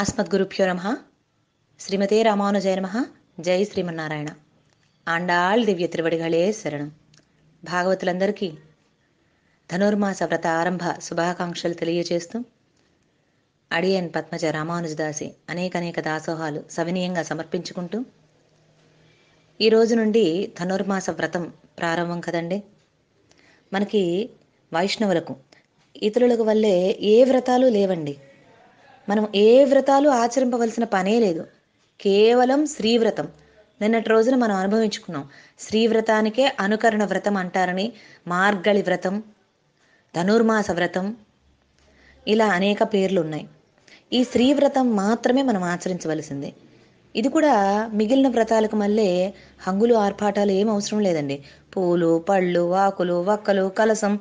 அஸ்மத்குருப்யோ నమ శ్రీమతే రామానుజయ నమ జై శ్రీమన్నారాయణ ఆండాళ్ దివ్య త్రివడిగళే శరణం భాగవతులందరికీ ధనుర్మాస వ్రత ఆరంభ శుభాకాంక్షలు తెలియజేస్తూ అడియన్ పద్మజ రామానుజదాసి అనేకనేక దాసోహాలు సవినీయంగా సమర్పించుకుంటూ ఈ రోజు నుండి ధనుర్మాస వ్రతం ప్రారంభం కదండి మనకి వైష్ణవులకు ఇతరులకు వల్లే ఏ వ్రతాలు లేవండి మనం ఏ వ్రతాలు ఆచరింపవలసిన పనే లేదు కేవలం శ్రీవ్రతం నిన్నటి రోజున మనం అనుభవించుకున్నాం శ్రీవ్రతానికే అనుకరణ వ్రతం అంటారని మార్గళి వ్రతం ధనుర్మాస వ్రతం ఇలా అనేక పేర్లు ఉన్నాయి ఈ శ్రీవ్రతం మాత్రమే మనం ఆచరించవలసిందే ఇది కూడా మిగిలిన వ్రతాలకు మళ్ళీ హంగులు ఆర్భాటాలు ఏం అవసరం లేదండి పూలు పళ్ళు ఆకులు వక్కలు కలసం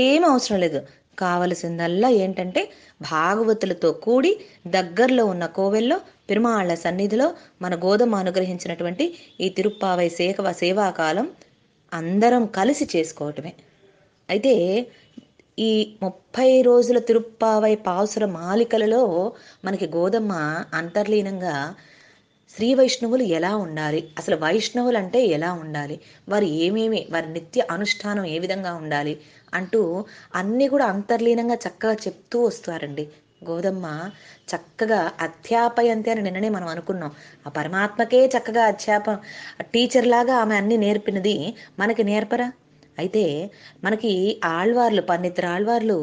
ఏం అవసరం లేదు కావలసిందల్లా ఏంటంటే భాగవతులతో కూడి దగ్గరలో ఉన్న కోవెల్లో పెరుమాళ్ల సన్నిధిలో మన గోధుమ అనుగ్రహించినటువంటి ఈ తిరుప్పావై సేవ సేవాకాలం అందరం కలిసి చేసుకోవటమే అయితే ఈ ముప్పై రోజుల తిరుప్పావై పాసుర మాలికలలో మనకి గోధమ్మ అంతర్లీనంగా శ్రీ వైష్ణవులు ఎలా ఉండాలి అసలు వైష్ణవులు అంటే ఎలా ఉండాలి వారు ఏమేమి వారి నిత్య అనుష్ఠానం ఏ విధంగా ఉండాలి అంటూ అన్నీ కూడా అంతర్లీనంగా చక్కగా చెప్తూ వస్తారండి గోదమ్మ చక్కగా అధ్యాపయంతి అని నిన్ననే మనం అనుకున్నాం ఆ పరమాత్మకే చక్కగా అధ్యాప టీచర్ లాగా ఆమె అన్ని నేర్పినది మనకి నేర్పరా అయితే మనకి ఆళ్వార్లు పండితులు ఆళ్వార్లు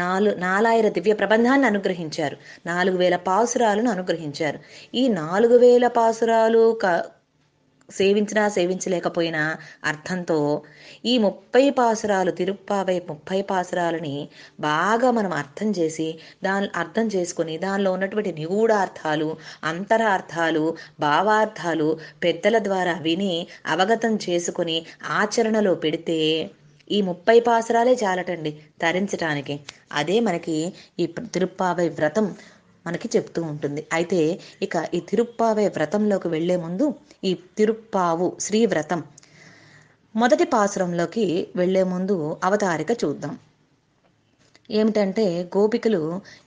నాలుగు నాలాయిర దివ్య ప్రబంధాన్ని అనుగ్రహించారు నాలుగు వేల పాసురాలను అనుగ్రహించారు ఈ నాలుగు వేల పాసురాలు సేవించినా సేవించలేకపోయినా అర్థంతో ఈ ముప్పై పాసురాలు తిరుప్పావై ముప్పై పాసురాలని బాగా మనం అర్థం చేసి దాని అర్థం చేసుకుని దానిలో ఉన్నటువంటి నిగూఢార్థాలు అంతరార్థాలు భావార్థాలు పెద్దల ద్వారా విని అవగతం చేసుకొని ఆచరణలో పెడితే ఈ ముప్పై పాసురాలే చాలటండి తరించటానికి అదే మనకి ఈ తిరుప్పావై వ్రతం మనకి చెప్తూ ఉంటుంది అయితే ఇక ఈ తిరుప్పావే వ్రతంలోకి వెళ్లే ముందు ఈ తిరుప్పావు శ్రీ వ్రతం మొదటి పాసురంలోకి వెళ్లే ముందు అవతారిక చూద్దాం ఏమిటంటే గోపికలు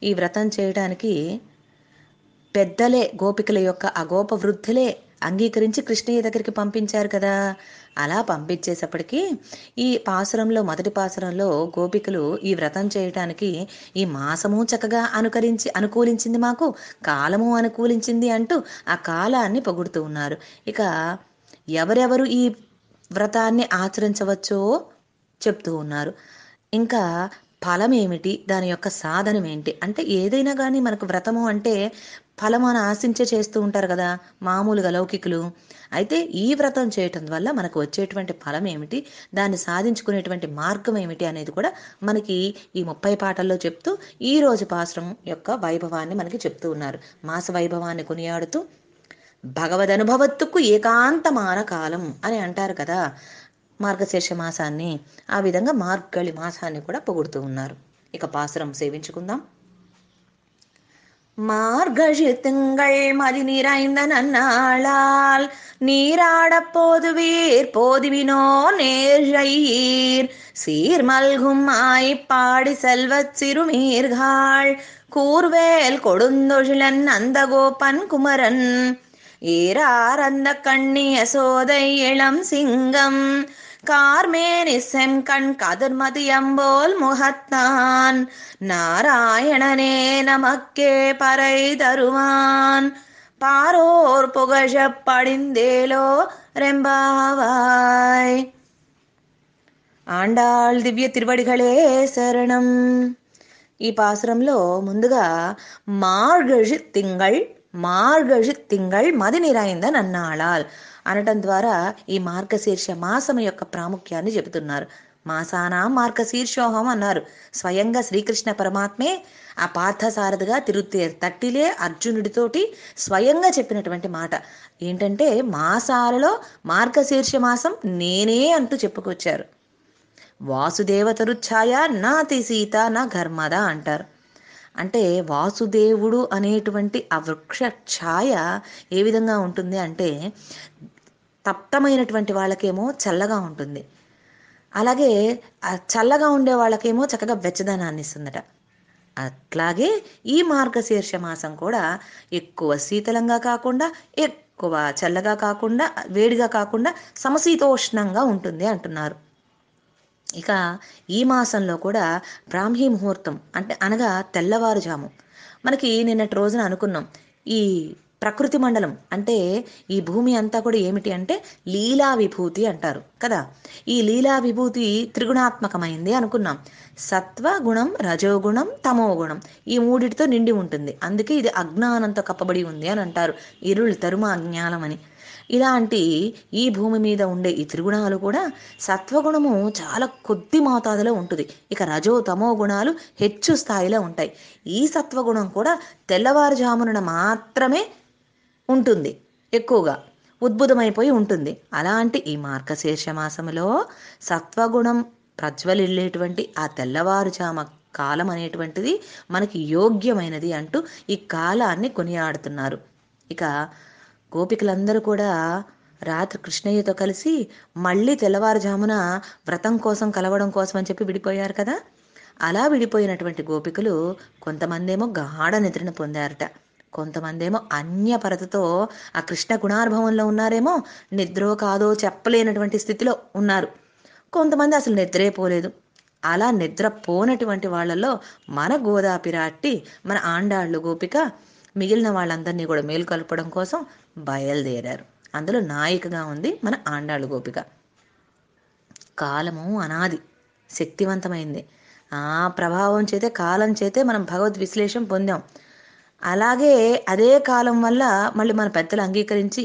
ఈ వ్రతం చేయడానికి పెద్దలే గోపికల యొక్క అగోప వృద్ధులే అంగీకరించి కృష్ణయ్య దగ్గరికి పంపించారు కదా అలా పంపించేసప్పటికీ ఈ పాసురంలో మొదటి పాసురంలో గోపికలు ఈ వ్రతం చేయటానికి ఈ మాసము చక్కగా అనుకరించి అనుకూలించింది మాకు కాలము అనుకూలించింది అంటూ ఆ కాలాన్ని పొగుడుతూ ఉన్నారు ఇక ఎవరెవరు ఈ వ్రతాన్ని ఆచరించవచ్చో చెప్తూ ఉన్నారు ఇంకా ఫలం ఏమిటి దాని యొక్క సాధనం ఏంటి అంటే ఏదైనా కానీ మనకు వ్రతము అంటే ఫలమాన ఆశించే చేస్తూ ఉంటారు కదా మామూలుగా లౌకికులు అయితే ఈ వ్రతం చేయటం వల్ల మనకు వచ్చేటువంటి ఫలం ఏమిటి దాన్ని సాధించుకునేటువంటి మార్గం ఏమిటి అనేది కూడా మనకి ఈ ముప్పై పాటల్లో చెప్తూ ఈ రోజు పాశ్రం యొక్క వైభవాన్ని మనకి చెప్తూ ఉన్నారు మాస వైభవాన్ని కొనియాడుతూ భగవద్ అనుభవత్తుకు ఏకాంతమాన కాలం అని అంటారు కదా మార్గశీర్ష మాసాన్ని ఆ విధంగా మార్గళి మాసాన్ని కూడా పొగుడుతూ ఉన్నారు ఇక పాశ్రం సేవించుకుందాం மார்கழி திங்கள் மதி நிறைந்த நன்னாளால் நீராடப் போதுவீர் போதுவினோ நேர்கையீர் சீர்மல்கும் ஆய்ப்பாடி செல்வ சிறுமீர்காள் கூர்வேல் கொடுந்தொழிலன் அந்த கோபன் குமரன் ஈரார் அந்த கண்ணிய சோதை இளம் சிங்கம் கார்மேனிசெம் கண் கதிர்மதி அம்போல் முகத்தான் நாராயணனே நமக்கே பறை தருவான் பாரோர் புகழ படிந்தேலோ ரெம்பாவாய் ஆண்டாள் திவ்ய திருவடிகளே சரணம் ఈ పాసురంలో ముందుగా మార్గజి తింగళ్ మార్గజి తింగళ్ మది అన్నాళాల్ అనటం ద్వారా ఈ మార్గశీర్ష మాసం యొక్క ప్రాముఖ్యాన్ని చెబుతున్నారు మాసానా మార్గశీర్షోహం అన్నారు స్వయంగా శ్రీకృష్ణ పరమాత్మే ఆ పార్థసారథిగా తిరుగుతే తట్టిలే అర్జునుడితోటి స్వయంగా చెప్పినటువంటి మాట ఏంటంటే మాసాలలో మార్గశీర్ష మాసం నేనే అంటూ చెప్పుకొచ్చారు వాసుదేవ నా నాతి సీత నా ఘర్మద అంటారు అంటే వాసుదేవుడు అనేటువంటి ఆ వృక్ష ఛాయ ఏ విధంగా ఉంటుంది అంటే తప్తమైనటువంటి వాళ్ళకేమో చల్లగా ఉంటుంది అలాగే చల్లగా ఉండే వాళ్ళకేమో చక్కగా వెచ్చదనాన్ని ఇస్తుందట అట్లాగే ఈ మార్గశీర్ష మాసం కూడా ఎక్కువ శీతలంగా కాకుండా ఎక్కువ చల్లగా కాకుండా వేడిగా కాకుండా సమశీతోష్ణంగా ఉంటుంది అంటున్నారు ఇక ఈ మాసంలో కూడా బ్రాహ్మీ ముహూర్తం అంటే అనగా తెల్లవారుజాము మనకి నిన్నటి రోజున అనుకున్నాం ఈ ప్రకృతి మండలం అంటే ఈ భూమి అంతా కూడా ఏమిటి అంటే లీలా విభూతి అంటారు కదా ఈ లీలా విభూతి త్రిగుణాత్మకమైంది అనుకున్నాం సత్వ గుణం రజోగుణం తమోగుణం ఈ మూడిటితో నిండి ఉంటుంది అందుకే ఇది అజ్ఞానంతో కప్పబడి ఉంది అని అంటారు ఇరుళ్ తరుమ అజ్ఞానం అని ఇలాంటి ఈ భూమి మీద ఉండే ఈ త్రిగుణాలు కూడా సత్వగుణము చాలా కొద్ది మోతాదులో ఉంటుంది ఇక రజో తమో గుణాలు హెచ్చు స్థాయిలో ఉంటాయి ఈ సత్వగుణం కూడా తెల్లవారుజామున మాత్రమే ఉంటుంది ఎక్కువగా ఉద్భుతమైపోయి ఉంటుంది అలాంటి ఈ మార్గశీర్ష మాసములో సత్వగుణం ప్రజ్వలిల్లేటువంటి ఆ తెల్లవారుజామ కాలం అనేటువంటిది మనకి యోగ్యమైనది అంటూ ఈ కాలాన్ని కొనియాడుతున్నారు ఇక గోపికలందరూ కూడా రాత్రి కృష్ణయ్యతో కలిసి మళ్ళీ తెల్లవారుజామున వ్రతం కోసం కలవడం కోసం అని చెప్పి విడిపోయారు కదా అలా విడిపోయినటువంటి గోపికలు కొంతమందేమో గాఢ నిద్రను పొందారట కొంతమందేమో అన్యపరతతో ఆ కృష్ణ గుణార్భవంలో ఉన్నారేమో నిద్రో కాదో చెప్పలేనటువంటి స్థితిలో ఉన్నారు కొంతమంది అసలు నిద్రే పోలేదు అలా నిద్ర పోనటువంటి వాళ్ళలో మన గోదాపిరాట్టి మన ఆండాళ్ళు గోపిక మిగిలిన వాళ్ళందరినీ కూడా మేలుకొల్పడం కోసం బయలుదేరారు అందులో నాయికగా ఉంది మన ఆండాళ్ళు గోపిక కాలము అనాది శక్తివంతమైంది ఆ ప్రభావం చేతే కాలం చేతే మనం భగవద్ విశ్లేషం పొందాం అలాగే అదే కాలం వల్ల మళ్ళీ మన పెద్దలు అంగీకరించి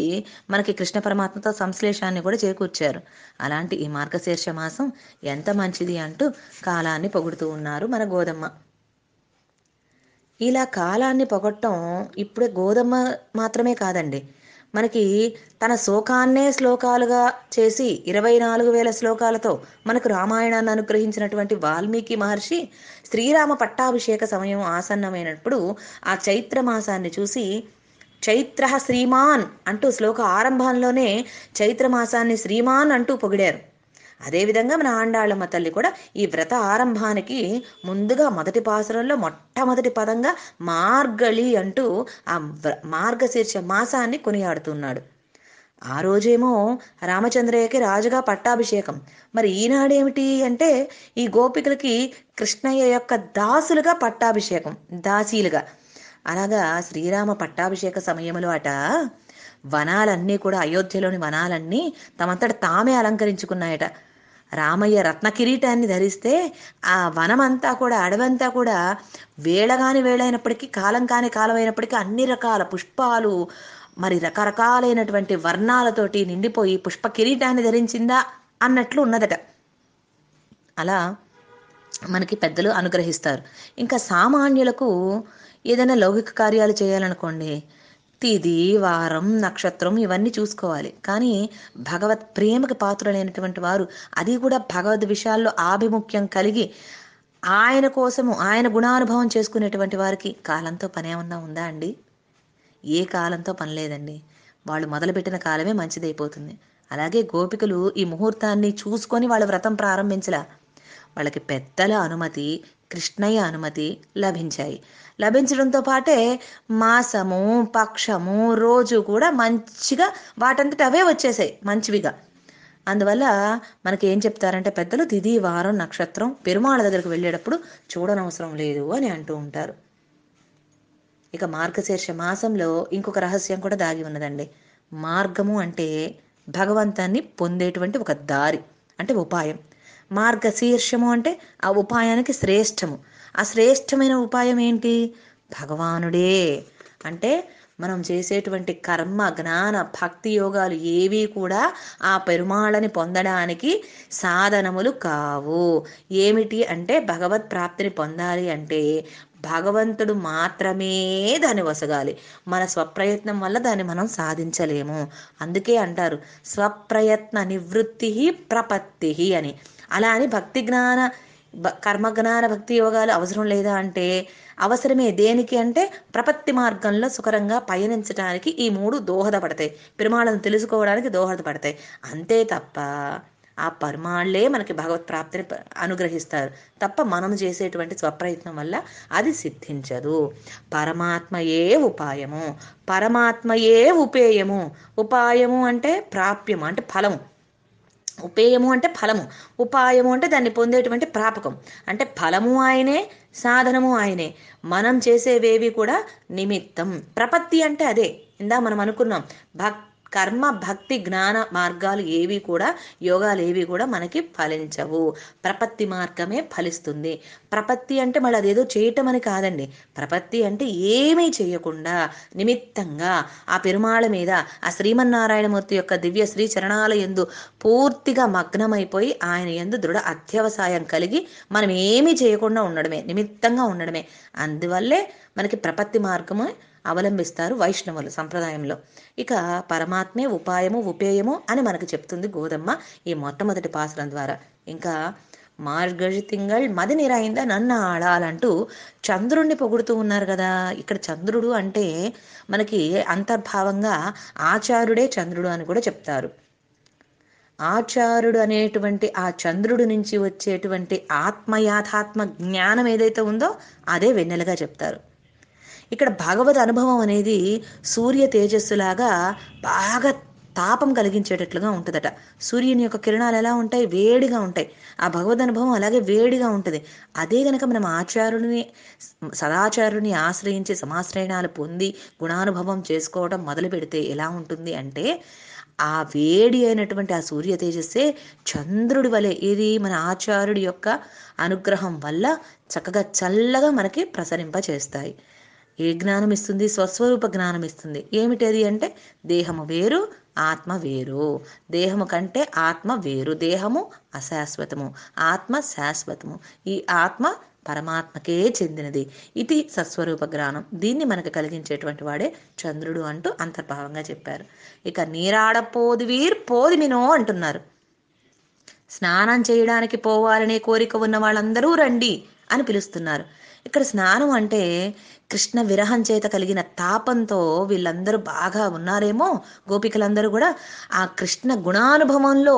మనకి కృష్ణ పరమాత్మతో సంశ్లేషాన్ని కూడా చేకూర్చారు అలాంటి ఈ మార్గశీర్ష మాసం ఎంత మంచిది అంటూ కాలాన్ని పొగుడుతూ ఉన్నారు మన గోదమ్మ ఇలా కాలాన్ని పొగట్టం ఇప్పుడే గోధుమ మాత్రమే కాదండి మనకి తన శోకాన్నే శ్లోకాలుగా చేసి ఇరవై నాలుగు వేల శ్లోకాలతో మనకు రామాయణాన్ని అనుగ్రహించినటువంటి వాల్మీకి మహర్షి శ్రీరామ పట్టాభిషేక సమయం ఆసన్నమైనప్పుడు ఆ చైత్ర మాసాన్ని చూసి చైత్ర శ్రీమాన్ అంటూ శ్లోక ఆరంభంలోనే చైత్రమాసాన్ని శ్రీమాన్ అంటూ పొగిడారు అదేవిధంగా మన ఆండాళ్ళమ్మ తల్లి కూడా ఈ వ్రత ఆరంభానికి ముందుగా మొదటి పాసరంలో మొట్టమొదటి పదంగా మార్గళి అంటూ ఆ మార్గశీర్ష మాసాన్ని కొనియాడుతున్నాడు ఆ రోజేమో రామచంద్రయ్యకి రాజుగా పట్టాభిషేకం మరి ఈనాడేమిటి అంటే ఈ గోపికలకి కృష్ణయ్య యొక్క దాసులుగా పట్టాభిషేకం దాసీలుగా అలాగా శ్రీరామ పట్టాభిషేక సమయంలో అట వనాలన్నీ కూడా అయోధ్యలోని వనాలన్నీ తమంతట తామే అలంకరించుకున్నాయట రామయ్య రత్న కిరీటాన్ని ధరిస్తే ఆ వనమంతా కూడా అడవంతా కూడా వేళగాని వేళైనప్పటికీ కాలం కాని కాలమైనప్పటికీ అన్ని రకాల పుష్పాలు మరి రకరకాలైనటువంటి వర్ణాలతోటి నిండిపోయి పుష్ప కిరీటాన్ని ధరించిందా అన్నట్లు ఉన్నదట అలా మనకి పెద్దలు అనుగ్రహిస్తారు ఇంకా సామాన్యులకు ఏదైనా లౌకిక కార్యాలు చేయాలనుకోండి తిది వారం నక్షత్రం ఇవన్నీ చూసుకోవాలి కానీ భగవత్ ప్రేమకి పాత్రులైనటువంటి వారు అది కూడా భగవద్ విషయాల్లో ఆభిముఖ్యం కలిగి ఆయన కోసము ఆయన గుణానుభవం చేసుకునేటువంటి వారికి కాలంతో పని ఏమన్నా ఉందా అండి ఏ కాలంతో పని లేదండి వాళ్ళు మొదలుపెట్టిన కాలమే మంచిదైపోతుంది అలాగే గోపికలు ఈ ముహూర్తాన్ని చూసుకొని వాళ్ళ వ్రతం ప్రారంభించలా వాళ్ళకి పెద్దల అనుమతి కృష్ణయ్య అనుమతి లభించాయి లభించడంతో పాటే మాసము పక్షము రోజు కూడా మంచిగా వాటంతటి అవే వచ్చేసాయి మంచివిగా అందువల్ల మనకి ఏం చెప్తారంటే పెద్దలు తిది వారం నక్షత్రం పెరుమాళ దగ్గరికి వెళ్ళేటప్పుడు చూడనవసరం లేదు అని అంటూ ఉంటారు ఇక మార్గశీర్ష మాసంలో ఇంకొక రహస్యం కూడా దాగి ఉన్నదండి మార్గము అంటే భగవంతాన్ని పొందేటువంటి ఒక దారి అంటే ఉపాయం మార్గశీర్షము అంటే ఆ ఉపాయానికి శ్రేష్టము ఆ శ్రేష్టమైన ఉపాయం ఏంటి భగవానుడే అంటే మనం చేసేటువంటి కర్మ జ్ఞాన భక్తి యోగాలు ఏవి కూడా ఆ పెరుమాళని పొందడానికి సాధనములు కావు ఏమిటి అంటే భగవత్ ప్రాప్తిని పొందాలి అంటే భగవంతుడు మాత్రమే దాన్ని వసగాలి మన స్వప్రయత్నం వల్ల దాన్ని మనం సాధించలేము అందుకే అంటారు స్వప్రయత్న నివృత్తి ప్రపత్తి అని అలా అని భక్తి జ్ఞాన కర్మజ్ఞాన భక్తి యోగాలు అవసరం లేదా అంటే అవసరమే దేనికి అంటే ప్రపత్తి మార్గంలో సుఖరంగా పయనించడానికి ఈ మూడు దోహదపడతాయి పెరుమాళను తెలుసుకోవడానికి దోహదపడతాయి అంతే తప్ప ఆ పరిమాళ్లే మనకి భగవత్ ప్రాప్తిని అనుగ్రహిస్తారు తప్ప మనం చేసేటువంటి స్వప్రయత్నం వల్ల అది సిద్ధించదు పరమాత్మయే ఉపాయము పరమాత్మయే ఉపేయము ఉపాయము అంటే ప్రాప్యము అంటే ఫలము ఉపేయము అంటే ఫలము ఉపాయము అంటే దాన్ని పొందేటువంటి ప్రాపకం అంటే ఫలము ఆయనే సాధనము ఆయనే మనం చేసేవేవి కూడా నిమిత్తం ప్రపత్తి అంటే అదే ఇందా మనం అనుకున్నాం భక్తి కర్మ భక్తి జ్ఞాన మార్గాలు ఏవి కూడా యోగాలు ఏవి కూడా మనకి ఫలించవు ప్రపత్తి మార్గమే ఫలిస్తుంది ప్రపత్తి అంటే మళ్ళీ అదేదో చేయటం అని కాదండి ప్రపత్తి అంటే ఏమీ చేయకుండా నిమిత్తంగా ఆ పెరుమాళ మీద ఆ శ్రీమన్నారాయణమూర్తి యొక్క దివ్య శ్రీ చరణాల ఎందు పూర్తిగా మగ్నమైపోయి ఆయన ఎందు దృఢ అత్యవసాయం కలిగి మనం ఏమీ చేయకుండా ఉండడమే నిమిత్తంగా ఉండడమే అందువల్లే మనకి ప్రపత్తి మార్గము అవలంబిస్తారు వైష్ణవులు సంప్రదాయంలో ఇక పరమాత్మే ఉపాయము ఉపేయము అని మనకు చెప్తుంది గోదమ్మ ఈ మొట్టమొదటి పాసనం ద్వారా ఇంకా మార్గజి తింగళ్ మది నిరాయిందా నన్ను ఆడాలంటూ చంద్రుణ్ణి పొగుడుతూ ఉన్నారు కదా ఇక్కడ చంద్రుడు అంటే మనకి అంతర్భావంగా ఆచారుడే చంద్రుడు అని కూడా చెప్తారు ఆచారుడు అనేటువంటి ఆ చంద్రుడు నుంచి వచ్చేటువంటి ఆత్మయాథాత్మ జ్ఞానం ఏదైతే ఉందో అదే వెన్నెలగా చెప్తారు ఇక్కడ భాగవత అనుభవం అనేది సూర్య తేజస్సులాగా బాగా తాపం కలిగించేటట్లుగా ఉంటుందట సూర్యుని యొక్క కిరణాలు ఎలా ఉంటాయి వేడిగా ఉంటాయి ఆ భగవద్ అనుభవం అలాగే వేడిగా ఉంటుంది అదే గనక మనం ఆచారుని సదాచారుని ఆశ్రయించి సమాశ్రయణాలు పొంది గుణానుభవం చేసుకోవడం మొదలు పెడితే ఎలా ఉంటుంది అంటే ఆ వేడి అయినటువంటి ఆ సూర్య తేజస్సే చంద్రుడి వలె ఇది మన ఆచార్యుడి యొక్క అనుగ్రహం వల్ల చక్కగా చల్లగా మనకి ప్రసరింప చేస్తాయి ఏ జ్ఞానం ఇస్తుంది స్వస్వరూప జ్ఞానం ఇస్తుంది ఏమిటది అంటే దేహము వేరు ఆత్మ వేరు దేహము కంటే ఆత్మ వేరు దేహము అశాశ్వతము ఆత్మ శాశ్వతము ఈ ఆత్మ పరమాత్మకే చెందినది ఇది సస్వరూప జ్ఞానం దీన్ని మనకు కలిగించేటువంటి వాడే చంద్రుడు అంటూ అంతర్భావంగా చెప్పారు ఇక నీరాడ పోదివీర్ పోదిమినో అంటున్నారు స్నానం చేయడానికి పోవాలనే కోరిక ఉన్న వాళ్ళందరూ రండి అని పిలుస్తున్నారు ఇక్కడ స్నానం అంటే కృష్ణ విరహం చేత కలిగిన తాపంతో వీళ్ళందరూ బాగా ఉన్నారేమో గోపికలందరూ కూడా ఆ కృష్ణ గుణానుభవంలో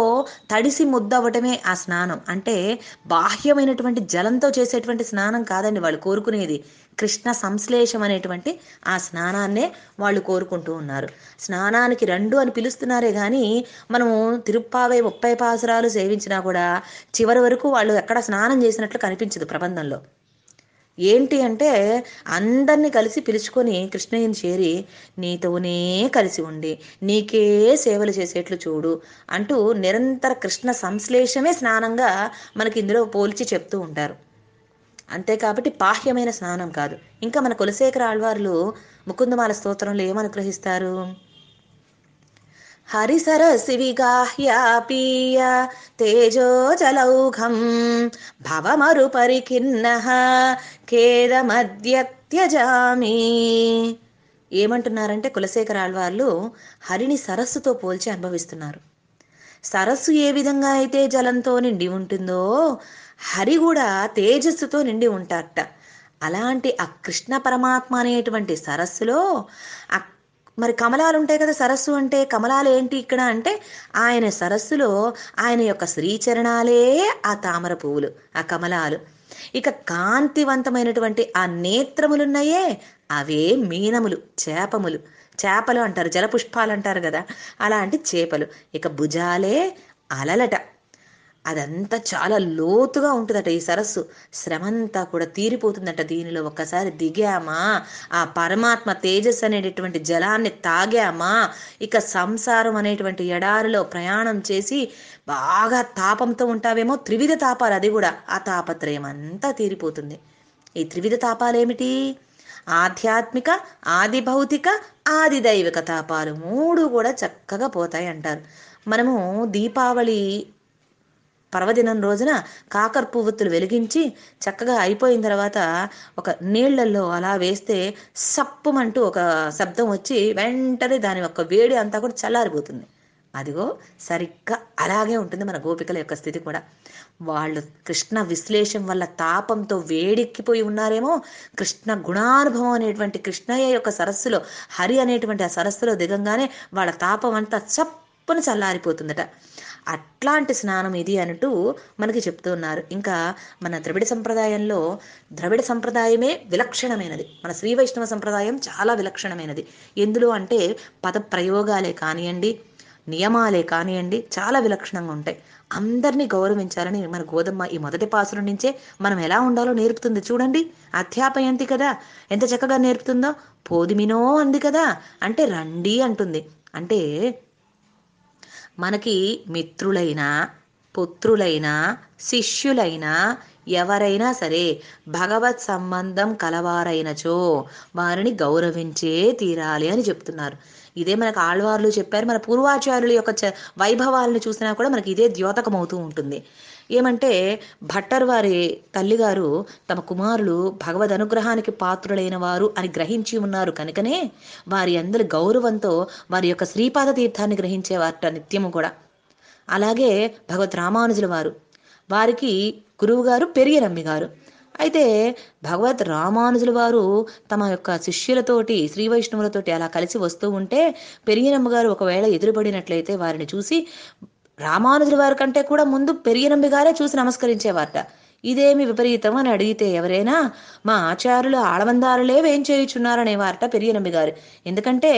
తడిసి ముద్దవటమే ఆ స్నానం అంటే బాహ్యమైనటువంటి జలంతో చేసేటువంటి స్నానం కాదండి వాళ్ళు కోరుకునేది కృష్ణ సంశ్లేషం అనేటువంటి ఆ స్నానాన్నే వాళ్ళు కోరుకుంటూ ఉన్నారు స్నానానికి రెండు అని పిలుస్తున్నారే కానీ మనము తిరుప్పావై ముప్పై పాసురాలు సేవించినా కూడా చివరి వరకు వాళ్ళు ఎక్కడ స్నానం చేసినట్లు కనిపించదు ప్రబంధంలో ఏంటి అంటే అందరినీ కలిసి పిలుచుకొని కృష్ణయ్యని చేరి నీతోనే కలిసి ఉండి నీకే సేవలు చేసేట్లు చూడు అంటూ నిరంతర కృష్ణ సంశ్లేషమే స్నానంగా మనకి ఇందులో పోల్చి చెప్తూ ఉంటారు అంతే కాబట్టి బాహ్యమైన స్నానం కాదు ఇంకా మన కులశేఖర ఆళ్వార్లు ముకుందమాల స్తోత్రంలో ఏమనుగ్రహిస్తారు हरिसरसिविगाह्यापीय तेजोजलौघं भवमरुपरिकिन्नः खेदमद्यत्यजामि ఏమంటున్నారంటే కులశేఖరాల్ వాళ్ళు హరిని సరస్సుతో పోల్చి అనుభవిస్తున్నారు సరస్సు ఏ విధంగా అయితే జలంతో నిండి ఉంటుందో హరి కూడా తేజస్సుతో నిండి ఉంటారట అలాంటి ఆ కృష్ణ పరమాత్మ అనేటువంటి సరస్సులో మరి కమలాలు ఉంటాయి కదా సరస్సు అంటే కమలాలు ఏంటి ఇక్కడ అంటే ఆయన సరస్సులో ఆయన యొక్క శ్రీచరణాలే ఆ తామర పువ్వులు ఆ కమలాలు ఇక కాంతివంతమైనటువంటి ఆ నేత్రములున్నాయే అవే మీనములు చేపములు చేపలు అంటారు జలపుష్పాలు అంటారు కదా అలాంటి చేపలు ఇక భుజాలే అలలట అదంతా చాలా లోతుగా ఉంటుందట ఈ సరస్సు శ్రమంతా కూడా తీరిపోతుందట దీనిలో ఒక్కసారి దిగామా ఆ పరమాత్మ తేజస్ అనేటటువంటి జలాన్ని తాగామా ఇక సంసారం అనేటువంటి ఎడారిలో ప్రయాణం చేసి బాగా తాపంతో ఉంటావేమో త్రివిధ తాపాలు అది కూడా ఆ తాపత్రయం అంతా తీరిపోతుంది ఈ త్రివిధ తాపాలేమిటి ఆధ్యాత్మిక ఆది భౌతిక ఆది దైవిక తాపాలు మూడు కూడా చక్కగా పోతాయి అంటారు మనము దీపావళి పర్వదినం రోజున కాకర పువ్వుతులు వెలిగించి చక్కగా అయిపోయిన తర్వాత ఒక నీళ్లలో అలా వేస్తే సప్పుమంటూ ఒక శబ్దం వచ్చి వెంటనే దాని యొక్క వేడి అంతా కూడా చల్లారిపోతుంది అదిగో సరిగ్గా అలాగే ఉంటుంది మన గోపికల యొక్క స్థితి కూడా వాళ్ళు కృష్ణ విశ్లేషం వల్ల తాపంతో వేడెక్కిపోయి ఉన్నారేమో కృష్ణ గుణానుభవం అనేటువంటి కృష్ణయ్య యొక్క సరస్సులో హరి అనేటువంటి ఆ సరస్సులో దిగంగానే వాళ్ళ తాపం అంతా చప్పున చల్లారిపోతుందట అట్లాంటి స్నానం ఇది అంటూ మనకి చెప్తున్నారు ఇంకా మన ద్రవిడ సంప్రదాయంలో ద్రవిడ సంప్రదాయమే విలక్షణమైనది మన శ్రీ వైష్ణవ సంప్రదాయం చాలా విలక్షణమైనది ఎందులో అంటే పద ప్రయోగాలే కానివ్వండి నియమాలే కానివ్వండి చాలా విలక్షణంగా ఉంటాయి అందరినీ గౌరవించాలని మన గోధమ్మ ఈ మొదటి పాసుల నుంచే మనం ఎలా ఉండాలో నేర్పుతుంది చూడండి అధ్యాపయంతి కదా ఎంత చక్కగా నేర్పుతుందో పోదిమినో అంది కదా అంటే రండి అంటుంది అంటే మనకి మిత్రులైనా పుత్రులైనా శిష్యులైనా ఎవరైనా సరే భగవత్ సంబంధం కలవారైనచో వారిని గౌరవించే తీరాలి అని చెప్తున్నారు ఇదే మనకు ఆళ్వార్లు చెప్పారు మన పూర్వాచార్యుల యొక్క వైభవాలను చూసినా కూడా మనకి ఇదే ద్యోతకమవుతూ ఉంటుంది ఏమంటే భట్టర్ వారి తల్లిగారు తమ కుమారులు భగవద్ అనుగ్రహానికి పాత్రులైన వారు అని గ్రహించి ఉన్నారు కనుకనే వారి అందరి గౌరవంతో వారి యొక్క శ్రీపాద తీర్థాన్ని గ్రహించేవారట నిత్యము కూడా అలాగే భగవత్ రామానుజుల వారు వారికి గురువుగారు పెరియరమ్మి గారు అయితే భగవత్ రామానుజుల వారు తమ యొక్క శిష్యులతోటి శ్రీ వైష్ణవులతోటి అలా కలిసి వస్తూ ఉంటే పెరియనమ్మ గారు ఒకవేళ ఎదురుపడినట్లయితే వారిని చూసి రామానుజుల వారి కంటే కూడా ముందు గారే చూసి నమస్కరించేవారట ఇదేమి విపరీతం అని అడిగితే ఎవరైనా మా ఆచారులు ఆడవందారులే వేం చేయుచున్నారనేవారట పెరిగినంబి గారు ఎందుకంటే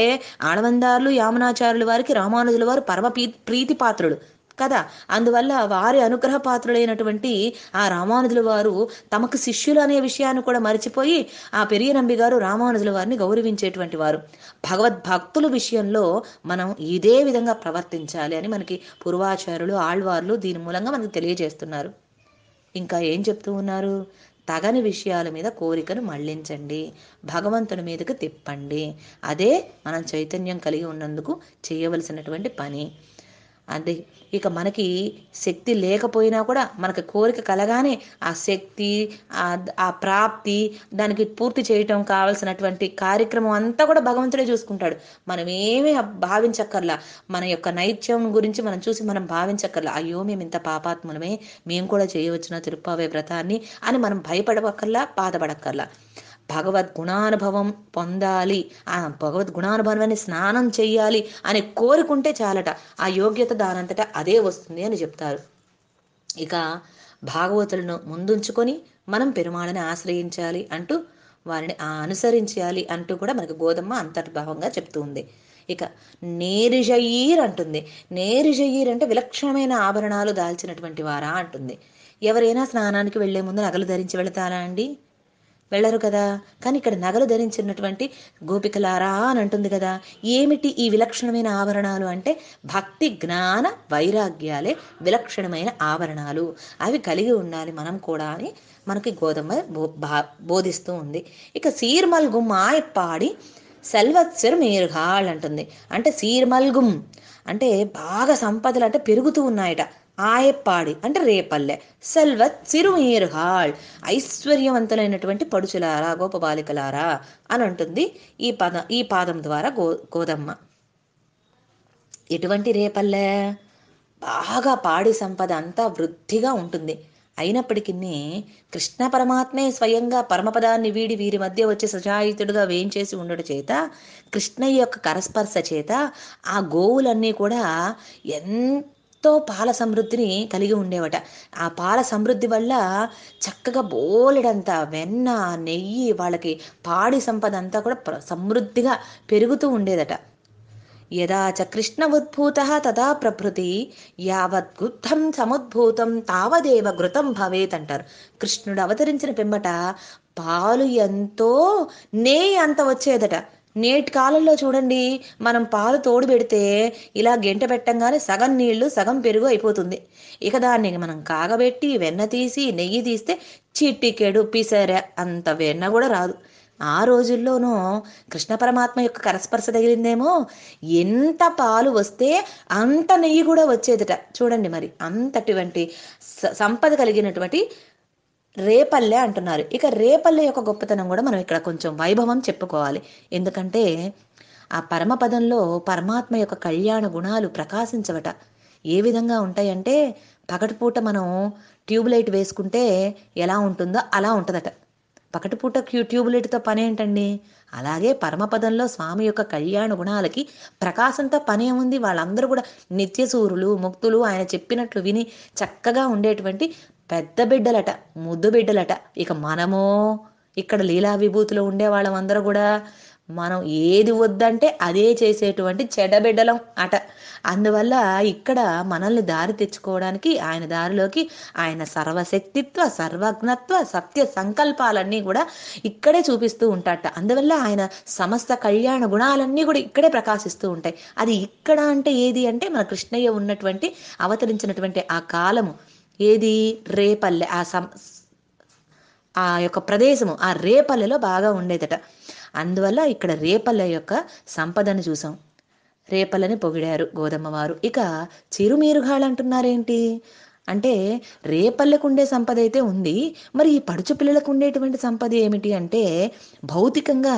ఆడవందారులు యామనాచారులు వారికి రామానుజుల వారు పరమ ప్రీతిపాత్రులు కదా అందువల్ల వారి అనుగ్రహ పాత్రులైనటువంటి ఆ రామానుజుల వారు తమకు శిష్యులు అనే విషయాన్ని కూడా మర్చిపోయి ఆ పెరియ నంబి గారు రామానుజుల వారిని గౌరవించేటువంటి వారు భగవద్భక్తుల విషయంలో మనం ఇదే విధంగా ప్రవర్తించాలి అని మనకి పూర్వాచార్యులు ఆళ్వార్లు దీని మూలంగా మనకు తెలియజేస్తున్నారు ఇంకా ఏం చెప్తూ ఉన్నారు తగని విషయాల మీద కోరికను మళ్లించండి భగవంతుని మీదకు తిప్పండి అదే మనం చైతన్యం కలిగి ఉన్నందుకు చేయవలసినటువంటి పని అది ఇక మనకి శక్తి లేకపోయినా కూడా మనకి కోరిక కలగానే ఆ శక్తి ఆ ప్రాప్తి దానికి పూర్తి చేయటం కావలసినటువంటి కార్యక్రమం అంతా కూడా భగవంతుడే చూసుకుంటాడు మనం ఏమీ భావించక్కర్లా మన యొక్క నైత్యం గురించి మనం చూసి మనం భావించక్కర్లా అయ్యో మేము ఇంత పాపాత్మలమే మేము కూడా చేయవచ్చున తిరుప్పావే వ్రతాన్ని అని మనం భయపడవక్కర్లా బాధపడక్కర్లా భగవద్ గుణానుభవం పొందాలి ఆ భగవద్ గుణానుభవాన్ని స్నానం చేయాలి అని కోరుకుంటే చాలట ఆ యోగ్యత దానంతట అదే వస్తుంది అని చెప్తారు ఇక భాగవతులను ముందుంచుకొని మనం పెరుమాళని ఆశ్రయించాలి అంటూ వారిని అనుసరించాలి అంటూ కూడా మనకు గోధమ్మ అంతర్భావంగా చెప్తూ ఉంది ఇక నేరిజయీర్ అంటుంది నేరిజయీర్ అంటే విలక్షణమైన ఆభరణాలు దాల్చినటువంటి వారా అంటుంది ఎవరైనా స్నానానికి వెళ్లే ముందు నగలు ధరించి వెళతారా అండి వెళ్ళరు కదా కానీ ఇక్కడ నగలు ధరించినటువంటి గోపికలారా అని అంటుంది కదా ఏమిటి ఈ విలక్షణమైన ఆభరణాలు అంటే భక్తి జ్ఞాన వైరాగ్యాలే విలక్షణమైన ఆభరణాలు అవి కలిగి ఉండాలి మనం కూడా అని మనకి గోధుమ బోధిస్తూ ఉంది ఇక సీర్మల్ మాయ పాడి సెల్వత్సర్ మేర్ఘాల్ అంటుంది అంటే సీర్మల్గుం అంటే బాగా సంపదలు అంటే పెరుగుతూ ఉన్నాయట ఆయపాడి అంటే రేపల్లె సెల్వత్ హాల్ ఐశ్వర్యవంతులైనటువంటి పడుచులారా గోపబాలికలారా అని అంటుంది ఈ పద ఈ పాదం ద్వారా గో గోదమ్మ ఎటువంటి రేపల్లె బాగా పాడి సంపద అంతా వృద్ధిగా ఉంటుంది అయినప్పటికీ కృష్ణ పరమాత్మే స్వయంగా పరమపదాన్ని వీడి వీరి మధ్య వచ్చి సజాయితుడుగా వేయించేసి ఉండడం చేత కృష్ణ యొక్క కరస్పర్శ చేత ఆ గోవులన్నీ కూడా ఎంత ఎంతో పాల సమృద్ధిని కలిగి ఉండేవట ఆ పాల సమృద్ధి వల్ల చక్కగా బోలెడంత వెన్న నెయ్యి వాళ్ళకి పాడి సంపద అంతా కూడా సమృద్ధిగా పెరుగుతూ ఉండేదట యదా చ ఉద్భూత తదా ప్రభృతి యావద్గుప్తం సముద్భూతం తావదేవ ఘృతం భవేత్ అంటారు కృష్ణుడు అవతరించిన పిమ్మట పాలు ఎంతో నే అంత వచ్చేదట నేటి కాలంలో చూడండి మనం పాలు తోడు పెడితే ఇలా గెంట పెట్టంగానే సగం నీళ్లు సగం పెరుగు అయిపోతుంది ఇక దాన్ని మనం కాగబెట్టి వెన్న తీసి నెయ్యి తీస్తే చిట్టికేడు పిసర అంత వెన్న కూడా రాదు ఆ రోజుల్లోనూ కృష్ణ పరమాత్మ యొక్క కరస్పర్శ తగిలిందేమో ఎంత పాలు వస్తే అంత నెయ్యి కూడా వచ్చేదిట చూడండి మరి అంతటువంటి సంపద కలిగినటువంటి రేపల్లె అంటున్నారు ఇక రేపల్లె యొక్క గొప్పతనం కూడా మనం ఇక్కడ కొంచెం వైభవం చెప్పుకోవాలి ఎందుకంటే ఆ పరమపదంలో పరమాత్మ యొక్క కళ్యాణ గుణాలు ప్రకాశించవట ఏ విధంగా ఉంటాయంటే పగటిపూట మనం ట్యూబ్లైట్ వేసుకుంటే ఎలా ఉంటుందో అలా ఉంటుందట పగటిపూట క్యూ ట్యూబ్లైట్తో పని ఏంటండి అలాగే పరమపదంలో స్వామి యొక్క కళ్యాణ గుణాలకి ప్రకాశంతో పనే ఉంది వాళ్ళందరూ కూడా నిత్యసూరులు ముక్తులు ఆయన చెప్పినట్లు విని చక్కగా ఉండేటువంటి పెద్ద బిడ్డలట ముద్దు బిడ్డలట ఇక మనమో ఇక్కడ లీలా విభూతిలో ఉండే వాళ్ళందరూ కూడా మనం ఏది వద్దంటే అదే చేసేటువంటి చెడబిడ్డలం అట అందువల్ల ఇక్కడ మనల్ని దారి తెచ్చుకోవడానికి ఆయన దారిలోకి ఆయన సర్వశక్తిత్వ సర్వజ్ఞత్వ సత్య సంకల్పాలన్నీ కూడా ఇక్కడే చూపిస్తూ ఉంటాట అందువల్ల ఆయన సమస్త కళ్యాణ గుణాలన్నీ కూడా ఇక్కడే ప్రకాశిస్తూ ఉంటాయి అది ఇక్కడ అంటే ఏది అంటే మన కృష్ణయ్య ఉన్నటువంటి అవతరించినటువంటి ఆ కాలము ఏది రేపల్లె ఆ సం ఆ యొక్క ప్రదేశము ఆ రేపల్లెలో బాగా ఉండేదట అందువల్ల ఇక్కడ రేపల్లె యొక్క సంపదను చూసాం రేపల్లని పొగిడారు గోదమ్మవారు ఇక చిరుమీరుగాళ్ళు అంటున్నారేంటి అంటే రేపల్లెకు ఉండే సంపద అయితే ఉంది మరి ఈ పడుచు పిల్లలకు ఉండేటువంటి సంపద ఏమిటి అంటే భౌతికంగా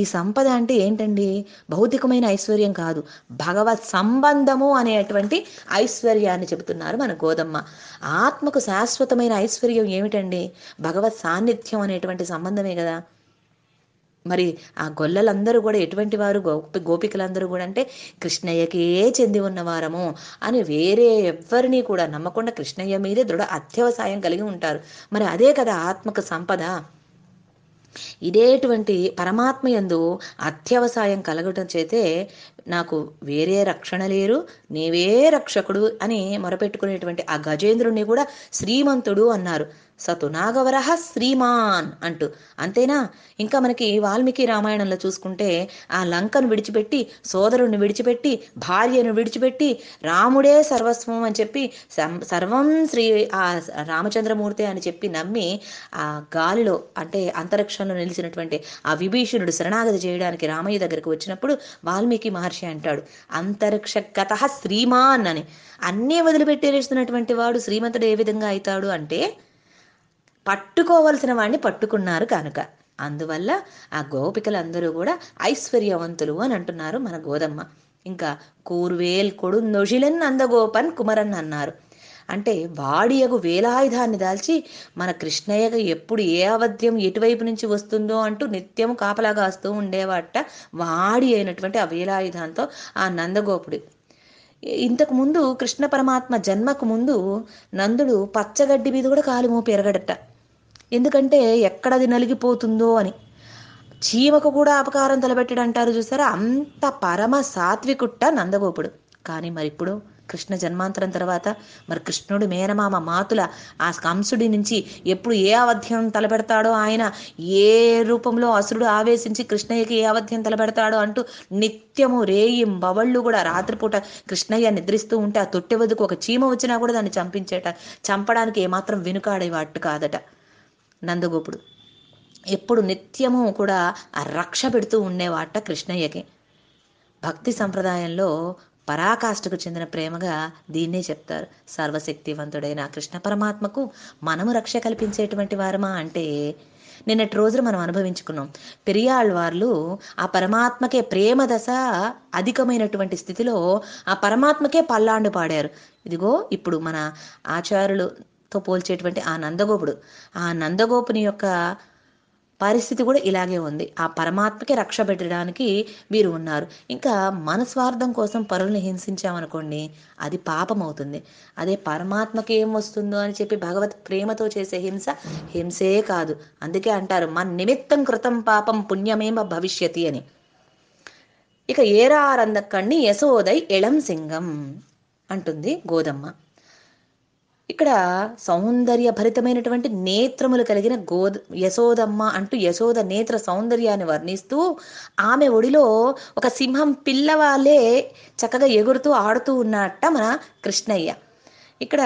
ఈ సంపద అంటే ఏంటండి భౌతికమైన ఐశ్వర్యం కాదు భగవత్ సంబంధము అనేటువంటి ఐశ్వర్యాన్ని చెబుతున్నారు మన గోదమ్మ ఆత్మకు శాశ్వతమైన ఐశ్వర్యం ఏమిటండి భగవత్ సాన్నిధ్యం అనేటువంటి సంబంధమే కదా మరి ఆ గొల్లలందరూ కూడా ఎటువంటి వారు గోపి గోపికలందరూ కూడా అంటే కృష్ణయ్యకే చెంది ఉన్నవారము అని వేరే ఎవ్వరినీ కూడా నమ్మకుండా కృష్ణయ్య మీదే దృఢ అత్యవసాయం కలిగి ఉంటారు మరి అదే కదా ఆత్మక సంపద ఇదేటువంటి పరమాత్మ ఎందు అత్యవసాయం కలగటం చేతే నాకు వేరే రక్షణ లేరు నీవే రక్షకుడు అని మొరపెట్టుకునేటువంటి ఆ గజేంద్రుణ్ణి కూడా శ్రీమంతుడు అన్నారు నాగవరహ శ్రీమాన్ అంటూ అంతేనా ఇంకా మనకి వాల్మీకి రామాయణంలో చూసుకుంటే ఆ లంకను విడిచిపెట్టి సోదరుణ్ణి విడిచిపెట్టి భార్యను విడిచిపెట్టి రాముడే సర్వస్వం అని చెప్పి సర్వం శ్రీ ఆ రామచంద్రమూర్తి అని చెప్పి నమ్మి ఆ గాలిలో అంటే అంతరిక్షంలో నిలిచినటువంటి ఆ విభీషణుడు శరణాగతి చేయడానికి రామయ్య దగ్గరకు వచ్చినప్పుడు వాల్మీకి మహర్షి అంటాడు అంతరిక్ష గత శ్రీమాన్ అని అన్నీ వదిలిపెట్టేస్తున్నటువంటి వాడు శ్రీమంతుడు ఏ విధంగా అవుతాడు అంటే పట్టుకోవలసిన వాడిని పట్టుకున్నారు కనుక అందువల్ల ఆ గోపికలందరూ కూడా ఐశ్వర్యవంతులు అని అంటున్నారు మన గోదమ్మ ఇంకా కూర్వేల్ కొడుందొషిలెన్ అందగోపన్ కుమరన్ అన్నారు అంటే వాడియగు వేలాయుధాన్ని దాల్చి మన కృష్ణయ్యగ ఎప్పుడు ఏ అవధ్యం ఎటువైపు నుంచి వస్తుందో అంటూ నిత్యం కాపలా కాస్తూ ఉండేవాట వాడి అయినటువంటి ఆ వేలాయుధంతో ఆ నందగోపుడు ఇంతకు ముందు కృష్ణ పరమాత్మ జన్మకు ముందు నందుడు పచ్చగడ్డి మీద కూడా కాలు ఎరగడట ఎందుకంటే ఎక్కడ అది నలిగిపోతుందో అని చీమకు కూడా అపకారం తలబెట్టడంటారు చూసారా అంత పరమ సాత్వికుట్ట నందగోపుడు కానీ మరి ఇప్పుడు కృష్ణ జన్మాంతరం తర్వాత మరి కృష్ణుడు మేనమామ మాతుల ఆ కంసుడి నుంచి ఎప్పుడు ఏ అవధ్యం తలపెడతాడో ఆయన ఏ రూపంలో అసురుడు ఆవేశించి కృష్ణయ్యకి ఏ అవధ్యం తలపెడతాడో అంటూ నిత్యము రేయి బవళ్ళు కూడా రాత్రిపూట కృష్ణయ్య నిద్రిస్తూ ఉంటే ఆ తొట్టె వద్దకు ఒక చీమ వచ్చినా కూడా దాన్ని చంపించేట చంపడానికి ఏమాత్రం వెనుకాడేవాట్టు కాదట నందగోపుడు ఎప్పుడు నిత్యము కూడా ఆ రక్ష పెడుతూ ఉండేవాట కృష్ణయ్యకి భక్తి సంప్రదాయంలో పరాకాష్ఠకు చెందిన ప్రేమగా దీన్నే చెప్తారు సర్వశక్తివంతుడైన కృష్ణ పరమాత్మకు మనము రక్ష కల్పించేటువంటి వారమా అంటే నిన్నటి రోజున మనం అనుభవించుకున్నాం పెరియాళ్ వాళ్ళు ఆ పరమాత్మకే ప్రేమ దశ అధికమైనటువంటి స్థితిలో ఆ పరమాత్మకే పల్లాండు పాడారు ఇదిగో ఇప్పుడు మన ఆచారులు తో పోల్చేటువంటి ఆ నందగోపుడు ఆ నందగోపుని యొక్క పరిస్థితి కూడా ఇలాగే ఉంది ఆ పరమాత్మకి రక్ష పెట్టడానికి మీరు ఉన్నారు ఇంకా మన స్వార్థం కోసం పరులను హింసించామనుకోండి అది పాపం అవుతుంది అదే పరమాత్మకి ఏం వస్తుందో అని చెప్పి భగవత్ ప్రేమతో చేసే హింస హింసే కాదు అందుకే అంటారు మన నిమిత్తం కృతం పాపం పుణ్యమేమ భవిష్యతి అని ఇక ఏరారందకండి యశోదై ఎళం సింగం అంటుంది గోదమ్మ ఇక్కడ సౌందర్య భరితమైనటువంటి నేత్రములు కలిగిన గోద యశోదమ్మ అంటూ యశోద నేత్ర సౌందర్యాన్ని వర్ణిస్తూ ఆమె ఒడిలో ఒక సింహం పిల్లవాళ్ళే చక్కగా ఎగురుతూ ఆడుతూ ఉన్నట్ట మన కృష్ణయ్య ఇక్కడ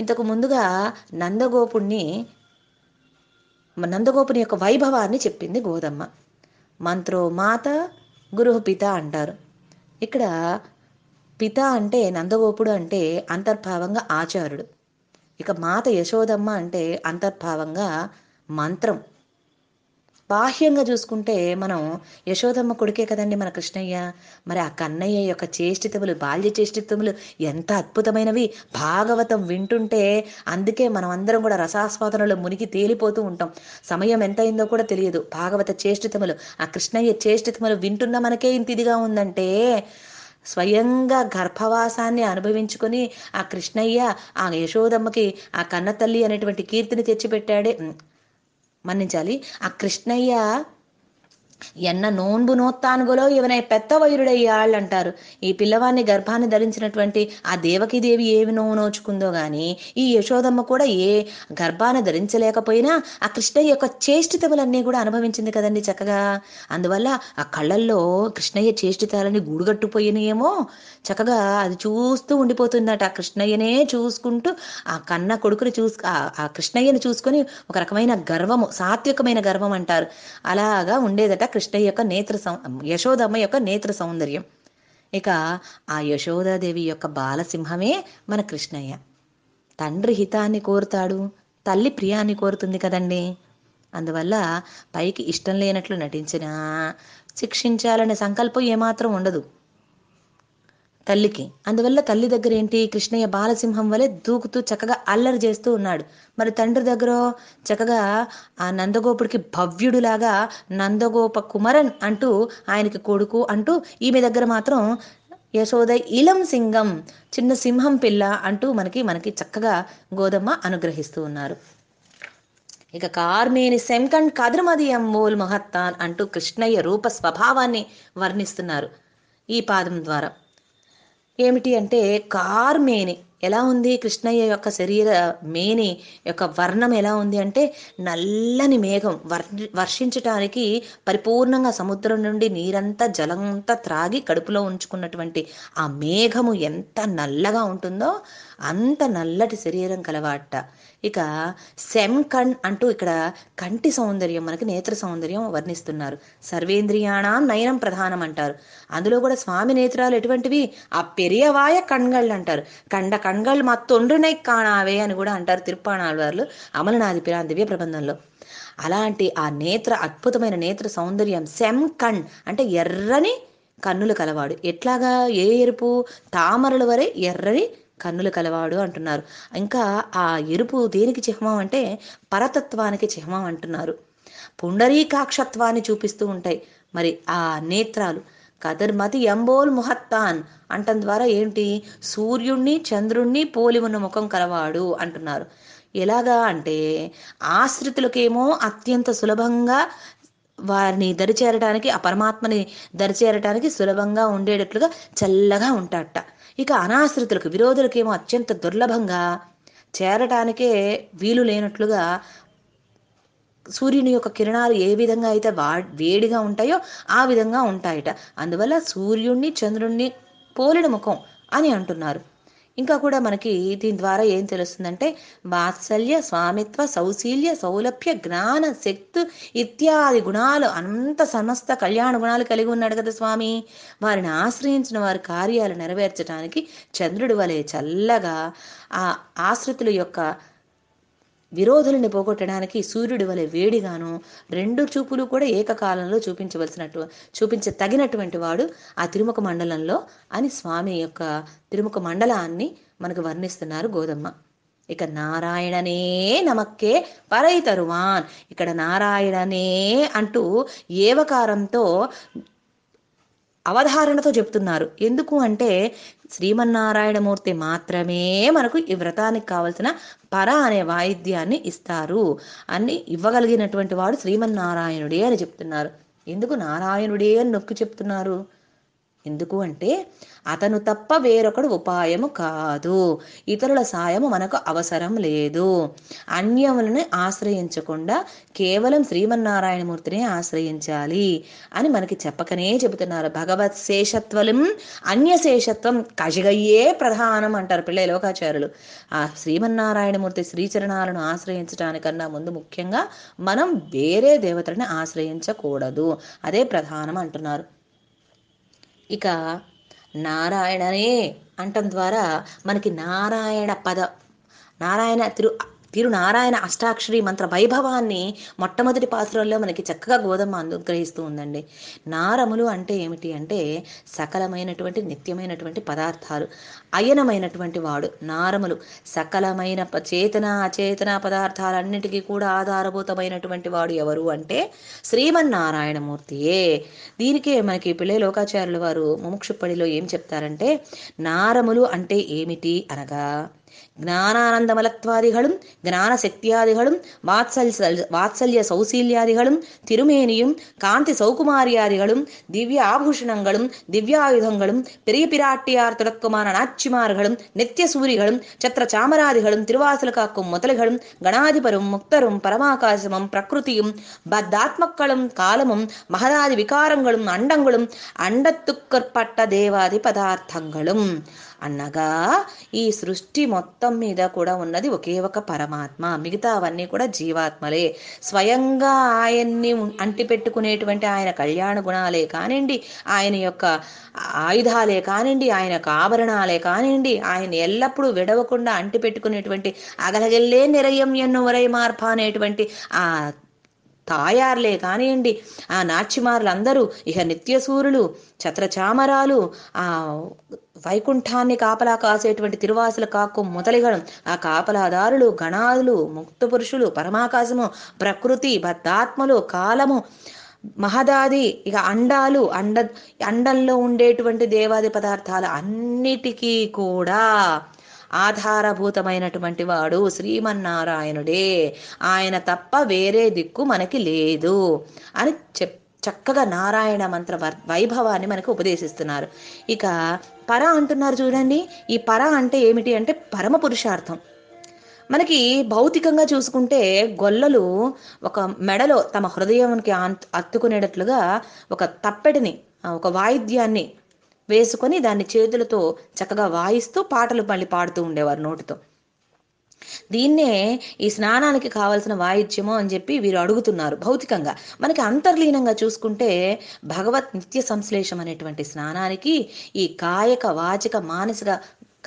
ఇంతకు ముందుగా నందగోపుణ్ణి నందగోపుని యొక్క వైభవాన్ని చెప్పింది గోదమ్మ మంత్రో మాత గురు పిత అంటారు ఇక్కడ పిత అంటే నందగోపుడు అంటే అంతర్భావంగా ఆచారుడు ఇక మాత యశోదమ్మ అంటే అంతర్భావంగా మంత్రం బాహ్యంగా చూసుకుంటే మనం యశోదమ్మ కొడుకే కదండి మన కృష్ణయ్య మరి ఆ కన్నయ్య యొక్క చేష్టితములు బాల్య చేష్టితములు ఎంత అద్భుతమైనవి భాగవతం వింటుంటే అందుకే మనం అందరం కూడా రసాస్వాదనలో మునిగి తేలిపోతూ ఉంటాం సమయం ఎంత అయిందో కూడా తెలియదు భాగవత చేష్టితములు ఆ కృష్ణయ్య చేష్టితములు వింటున్న మనకే ఇంత ఇదిగా ఉందంటే స్వయంగా గర్భవాసాన్ని అనుభవించుకుని ఆ కృష్ణయ్య ఆ యశోదమ్మకి ఆ కన్నతల్లి అనేటువంటి కీర్తిని తెచ్చిపెట్టాడే మన్నించాలి ఆ కృష్ణయ్య ఎన్న నోన్బు నోత్తానుగులో ఇవనై పెద్ద వైరుడయ్యాళ్ళు అంటారు ఈ పిల్లవాడిని గర్భాన్ని ధరించినటువంటి ఆ దేవకీదేవి ఏమి నోవు నోచుకుందో గాని ఈ యశోదమ్మ కూడా ఏ గర్భాన్ని ధరించలేకపోయినా ఆ కృష్ణయ్య యొక్క చేష్టితములన్నీ కూడా అనుభవించింది కదండి చక్కగా అందువల్ల ఆ కళ్ళల్లో కృష్ణయ్య చేష్టితాలని గూడుగట్టుపోయినాయేమో చక్కగా అది చూస్తూ ఉండిపోతుందట ఆ కృష్ణయ్యనే చూసుకుంటూ ఆ కన్న కొడుకుని చూ ఆ కృష్ణయ్యను చూసుకొని ఒక రకమైన గర్వము సాత్వికమైన గర్వం అంటారు అలాగా ఉండేదట కృష్ణయ్య యొక్క నేత్ర యశోదమ్మ యొక్క నేత్ర సౌందర్యం ఇక ఆ యశోదాదేవి యొక్క బాలసింహమే మన కృష్ణయ్య తండ్రి హితాన్ని కోరుతాడు తల్లి ప్రియాన్ని కోరుతుంది కదండి అందువల్ల పైకి ఇష్టం లేనట్లు నటించినా శిక్షించాలనే సంకల్పం ఏమాత్రం ఉండదు తల్లికి అందువల్ల తల్లి దగ్గర ఏంటి కృష్ణయ్య బాలసింహం వలె దూకుతూ చక్కగా అల్లరి చేస్తూ ఉన్నాడు మరి తండ్రి దగ్గర చక్కగా ఆ నందగోపుడికి భవ్యుడులాగా నందగోప కుమరన్ అంటూ ఆయనకి కొడుకు అంటూ ఈమె దగ్గర మాత్రం యశోద ఇలం సింగం చిన్న సింహం పిల్ల అంటూ మనకి మనకి చక్కగా గోదమ్మ అనుగ్రహిస్తూ ఉన్నారు ఇక కార్మేని శంకన్ కదర్మది అమ్మోల్ మహత్తాన్ అంటూ కృష్ణయ్య రూప స్వభావాన్ని వర్ణిస్తున్నారు ఈ పాదం ద్వారా ఏమిటి అంటే మేని ఎలా ఉంది కృష్ణయ్య యొక్క శరీర మేని యొక్క వర్ణం ఎలా ఉంది అంటే నల్లని మేఘం వర్షించటానికి పరిపూర్ణంగా సముద్రం నుండి నీరంతా జలంతా త్రాగి కడుపులో ఉంచుకున్నటువంటి ఆ మేఘము ఎంత నల్లగా ఉంటుందో అంత నల్లటి శరీరం కలవాట ఇక సెమ్ కణ్ అంటూ ఇక్కడ కంటి సౌందర్యం మనకి నేత్ర సౌందర్యం వర్ణిస్తున్నారు సర్వేంద్రియాణం నయనం ప్రధానం అంటారు అందులో కూడా స్వామి నేత్రాలు ఎటువంటివి ఆ పెరియవాయ కణ్గళ్ళు అంటారు కండ కణ్గళ్ళు మా తొండ్రునై కాణావే అని కూడా అంటారు తిరుప్పాణాలవార్లు అమలనాది పిరాందివ్య ప్రబంధంలో అలాంటి ఆ నేత్ర అద్భుతమైన నేత్ర సౌందర్యం సెమ్ కణ్ అంటే ఎర్రని కన్నులు కలవాడు ఎట్లాగా ఏ ఎరుపు తామరలు వరే ఎర్రని కన్నులు కలవాడు అంటున్నారు ఇంకా ఆ ఎరుపు దేనికి చిహ్నం అంటే పరతత్వానికి చిహ్నం అంటున్నారు పుండరీకాక్షత్వాన్ని చూపిస్తూ ఉంటాయి మరి ఆ నేత్రాలు కదర్మతి ఎంబోల్ ముహత్తాన్ అంటం ద్వారా ఏంటి సూర్యుణ్ణి చంద్రుణ్ణి పోలి ఉన్న ముఖం కలవాడు అంటున్నారు ఎలాగా అంటే ఆశ్రితులకేమో అత్యంత సులభంగా వారిని దరిచేరటానికి ఆ పరమాత్మని దరిచేరటానికి సులభంగా ఉండేటట్లుగా చల్లగా ఉంటాడట ఇక అనాశ్రితులకు విరోధులకేమో అత్యంత దుర్లభంగా చేరటానికే వీలు లేనట్లుగా సూర్యుని యొక్క కిరణాలు ఏ విధంగా అయితే వా వేడిగా ఉంటాయో ఆ విధంగా ఉంటాయట అందువల్ల సూర్యుణ్ణి చంద్రుణ్ణి పోలిన ముఖం అని అంటున్నారు ఇంకా కూడా మనకి దీని ద్వారా ఏం తెలుస్తుందంటే వాత్సల్య స్వామిత్వ సౌశీల్య సౌలభ్య జ్ఞాన శక్తి ఇత్యాది గుణాలు అంత సమస్త కళ్యాణ గుణాలు కలిగి ఉన్నాడు కదా స్వామి వారిని ఆశ్రయించిన వారి కార్యాలు నెరవేర్చడానికి చంద్రుడు వలె చల్లగా ఆ ఆశ్రితుల యొక్క విరోధులను పోగొట్టడానికి సూర్యుడి వలె వేడిగాను రెండు చూపులు కూడా ఏకకాలంలో చూపించవలసినట్టు చూపించ తగినటువంటి వాడు ఆ తిరుముఖ మండలంలో అని స్వామి యొక్క తిరుముఖ మండలాన్ని మనకు వర్ణిస్తున్నారు గోదమ్మ ఇక నారాయణనే నమక్కే పరై తరువాన్ ఇక్కడ నారాయణనే అంటూ ఏవకారంతో అవధారణతో చెప్తున్నారు ఎందుకు అంటే శ్రీమన్నారాయణమూర్తి మాత్రమే మనకు ఈ వ్రతానికి కావలసిన పర అనే వాయిద్యాన్ని ఇస్తారు అని ఇవ్వగలిగినటువంటి వాడు శ్రీమన్నారాయణుడే అని చెప్తున్నారు ఎందుకు నారాయణుడే అని నొక్కి చెప్తున్నారు ఎందుకు అంటే అతను తప్ప వేరొకడు ఉపాయము కాదు ఇతరుల సాయము మనకు అవసరం లేదు అన్యములను ఆశ్రయించకుండా కేవలం శ్రీమన్నారాయణమూర్తిని ఆశ్రయించాలి అని మనకి చెప్పకనే చెబుతున్నారు భగవత్ శేషత్వలం అన్యశేషత్వం కజిగయ్యే ప్రధానం అంటారు పిల్లల లోకాచారులు ఆ శ్రీమన్నారాయణమూర్తి శ్రీచరణాలను ఆశ్రయించడానికన్నా ముందు ముఖ్యంగా మనం వేరే దేవతలను ఆశ్రయించకూడదు అదే ప్రధానం అంటున్నారు ఇక నారాయణనే అంటం ద్వారా మనకి నారాయణ పద నారాయణ తిరు తిరునారాయణ అష్టాక్షరి మంత్ర వైభవాన్ని మొట్టమొదటి పాత్రల్లో మనకి చక్కగా గోధుమ అనుగ్రహిస్తూ ఉందండి నారములు అంటే ఏమిటి అంటే సకలమైనటువంటి నిత్యమైనటువంటి పదార్థాలు అయనమైనటువంటి వాడు నారములు సకలమైన చేతన అచేతన పదార్థాలన్నిటికీ కూడా ఆధారభూతమైనటువంటి వాడు ఎవరు అంటే శ్రీమన్నారాయణమూర్తియే దీనికే మనకి పిల్లే లోకాచార్యుల వారు ముముక్షుప్పడిలో ఏం చెప్తారంటే నారములు అంటే ఏమిటి అనగా ஜானானந்த மலத்வாதிகளும் ஜான சக்தியாதிகளும் வாத்சல் வாத்சல்ய சௌசீல்யாதிகளும் திருமேனியும் காந்தி சௌகுமாரியாதிகளும் திவ்ய ஆபூஷணங்களும் திவ்யாயுதங்களும் பெரிய பிராட்டியார் தொடக்கமான நாச்சிமார்களும் நித்திய சூரிகளும் சத்திர சாமராதிகளும் திருவாசல் காக்கும் முதலைகளும் கணாதிபரும் முக்தரும் பரமாகாசமும் பிரகிருதியும் பத்தாத்மக்களும் காலமும் மகதாதி விகாரங்களும் அண்டங்களும் அண்டத்துக்கற்பட்ட தேவாதி பதார்த்தங்களும் అనగా ఈ సృష్టి మొత్తం మీద కూడా ఉన్నది ఒకే ఒక పరమాత్మ మిగతా అవన్నీ కూడా జీవాత్మలే స్వయంగా ఆయన్ని అంటిపెట్టుకునేటువంటి ఆయన కళ్యాణ గుణాలే కానివ్వండి ఆయన యొక్క ఆయుధాలే కానివ్వండి ఆయన యొక్క ఆభరణాలే కానివ్వండి ఆయన ఎల్లప్పుడూ విడవకుండా అంటిపెట్టుకునేటువంటి అగలగెల్లే నిరయం ఎన్నువరై మార్ప అనేటువంటి ఆ తాయార్లే కానివ్వండి ఆ నాట్యమారులందరూ ఇహ సూర్యులు ఛత్రచామరాలు ఆ వైకుంఠాన్ని కాపలా కాసేటువంటి తిరువాసుల కాకు మొదలిగడం ఆ కాపలాదారులు గణాదులు ముక్త పురుషులు పరమాకాశము ప్రకృతి బద్ధాత్మలు కాలము మహదాది ఇక అండాలు అండ అండంలో ఉండేటువంటి దేవాది పదార్థాలు అన్నిటికీ కూడా ఆధారభూతమైనటువంటి వాడు శ్రీమన్నారాయణుడే ఆయన తప్ప వేరే దిక్కు మనకి లేదు అని చెప్ చక్కగా నారాయణ మంత్ర వైభవాన్ని మనకు ఉపదేశిస్తున్నారు ఇక పర అంటున్నారు చూడండి ఈ పర అంటే ఏమిటి అంటే పరమ పురుషార్థం మనకి భౌతికంగా చూసుకుంటే గొల్లలు ఒక మెడలో తమ హృదయానికి అత్తుకునేటట్లుగా ఒక తప్పెడిని ఒక వాయిద్యాన్ని వేసుకొని దాన్ని చేతులతో చక్కగా వాయిస్తూ పాటలు మళ్ళీ పాడుతూ ఉండేవారు నోటితో దీన్నే ఈ స్నానానికి కావలసిన వాయిద్యము అని చెప్పి వీరు అడుగుతున్నారు భౌతికంగా మనకి అంతర్లీనంగా చూసుకుంటే భగవత్ నిత్య సంశ్లేషం అనేటువంటి స్నానానికి ఈ కాయక వాచిక మానసిక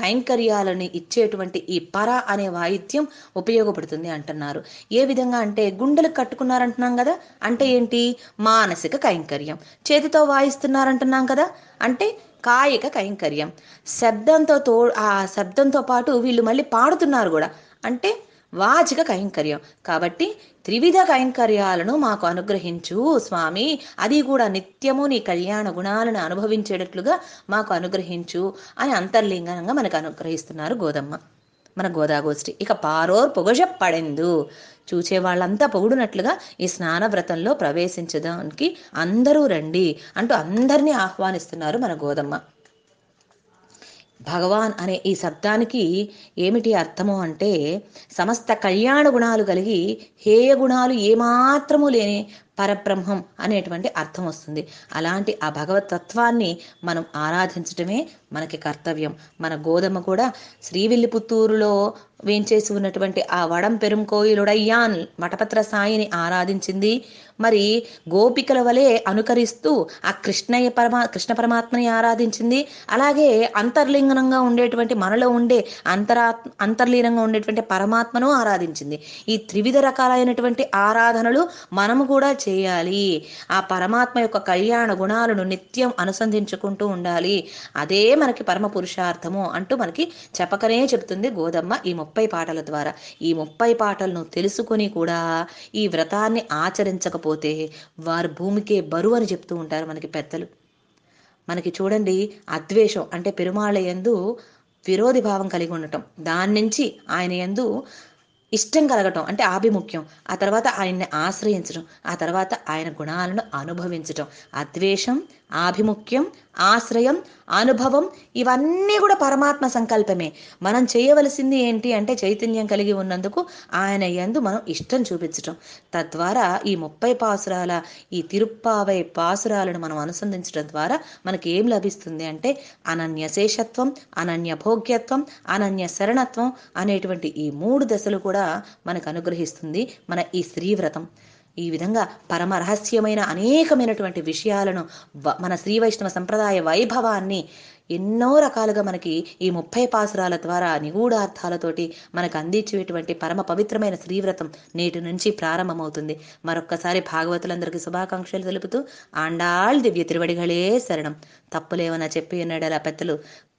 కైంకర్యాలని ఇచ్చేటువంటి ఈ పర అనే వాయిద్యం ఉపయోగపడుతుంది అంటున్నారు ఏ విధంగా అంటే గుండెలకు కట్టుకున్నారంటున్నాం కదా అంటే ఏంటి మానసిక కైంకర్యం చేతితో వాయిస్తున్నారంటున్నాం కదా అంటే కాయిక కైంకర్యం శబ్దంతో తో ఆ శబ్దంతో పాటు వీళ్ళు మళ్ళీ పాడుతున్నారు కూడా అంటే వాచిక కైంకర్యం కాబట్టి త్రివిధ కైంకర్యాలను మాకు అనుగ్రహించు స్వామి అది కూడా నిత్యము నీ కళ్యాణ గుణాలను అనుభవించేటట్లుగా మాకు అనుగ్రహించు అని అంతర్లింగనంగా మనకు అనుగ్రహిస్తున్నారు గోదమ్మ మన గోదాగోష్ఠి ఇక పారోర్ పొగజ పడెందు చూచే వాళ్ళంతా పొగుడునట్లుగా ఈ స్నాన వ్రతంలో ప్రవేశించడానికి అందరూ రండి అంటూ అందరినీ ఆహ్వానిస్తున్నారు మన గోదమ్మ భగవాన్ అనే ఈ శబ్దానికి ఏమిటి అర్థము అంటే సమస్త కళ్యాణ గుణాలు కలిగి హేయ గుణాలు ఏమాత్రము లేని పరబ్రహ్మం అనేటువంటి అర్థం వస్తుంది అలాంటి ఆ భగవతత్వాన్ని మనం ఆరాధించటమే మనకి కర్తవ్యం మన గోధుమ కూడా శ్రీవిల్లిపుత్తూరులో వేంచేసి ఉన్నటువంటి ఆ వడం పెరుంకోయిలుడయ్యాన్ మఠపత్ర సాయిని ఆరాధించింది మరి గోపికల వలె అనుకరిస్తూ ఆ కృష్ణయ్య పరమా కృష్ణ పరమాత్మని ఆరాధించింది అలాగే అంతర్లింగనంగా ఉండేటువంటి మనలో ఉండే అంతరా అంతర్లీనంగా ఉండేటువంటి పరమాత్మను ఆరాధించింది ఈ త్రివిధ రకాలైనటువంటి ఆరాధనలు మనము కూడా చేయాలి ఆ పరమాత్మ యొక్క కళ్యాణ గుణాలను నిత్యం అనుసంధించుకుంటూ ఉండాలి అదే మనకి పరమ పురుషార్థము అంటూ మనకి చెప్పకనే చెప్తుంది గోదమ్మ ఈ ముప్పై పాటల ద్వారా ఈ ముప్పై పాటలను తెలుసుకుని కూడా ఈ వ్రతాన్ని ఆచరించకపోతే వారు భూమికే బరువు అని చెప్తూ ఉంటారు మనకి పెద్దలు మనకి చూడండి అద్వేషం అంటే పెరుమాళ ఎందు విరోధి భావం కలిగి ఉండటం దాని నుంచి ఆయన ఎందు ఇష్టం కలగటం అంటే ఆభిముఖ్యం ఆ తర్వాత ఆయన్ని ఆశ్రయించడం ఆ తర్వాత ఆయన గుణాలను అనుభవించటం అద్వేషం ఆభిముఖ్యం ఆశ్రయం అనుభవం ఇవన్నీ కూడా పరమాత్మ సంకల్పమే మనం చేయవలసింది ఏంటి అంటే చైతన్యం కలిగి ఉన్నందుకు ఆయన ఎందు మనం ఇష్టం చూపించటం తద్వారా ఈ ముప్పై పాసురాల ఈ తిరుప్పావై పాసురాలను మనం అనుసంధించడం ద్వారా మనకి ఏం లభిస్తుంది అంటే అనన్య శేషత్వం అనన్య భోగ్యత్వం అనన్య శరణత్వం అనేటువంటి ఈ మూడు దశలు కూడా మనకు అనుగ్రహిస్తుంది మన ఈ స్త్రీవ్రతం ఈ విధంగా పరమ రహస్యమైన అనేకమైనటువంటి విషయాలను మన శ్రీ వైష్ణవ సంప్రదాయ వైభవాన్ని ఎన్నో రకాలుగా మనకి ఈ ముప్పై పాసురాల ద్వారా నిగూఢ అర్థాలతోటి మనకు అందించేటువంటి పరమ పవిత్రమైన శ్రీవ్రతం నేటి నుంచి ప్రారంభమవుతుంది మరొక్కసారి భాగవతులందరికీ శుభాకాంక్షలు తెలుపుతూ ఆండాళ్ దివ్య తిరువడిగలే శరణం తప్పులేమన్నా చెప్పి ఉన్నాడు పెద్దలు పెద్దలు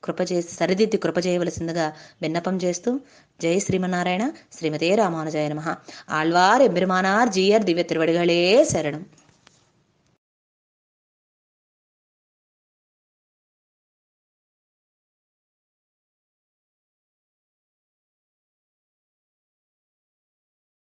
కృపచేసి సరిదిద్ది కృప చేయవలసిందిగా విన్నపం చేస్తూ జై శ్రీమన్నారాయణ శ్రీమతే రామానుజాయ నమ ఆళ్వార్ ఎబెరుమానార్ జీయర్ దివ్య తిరువడిగలే శరణం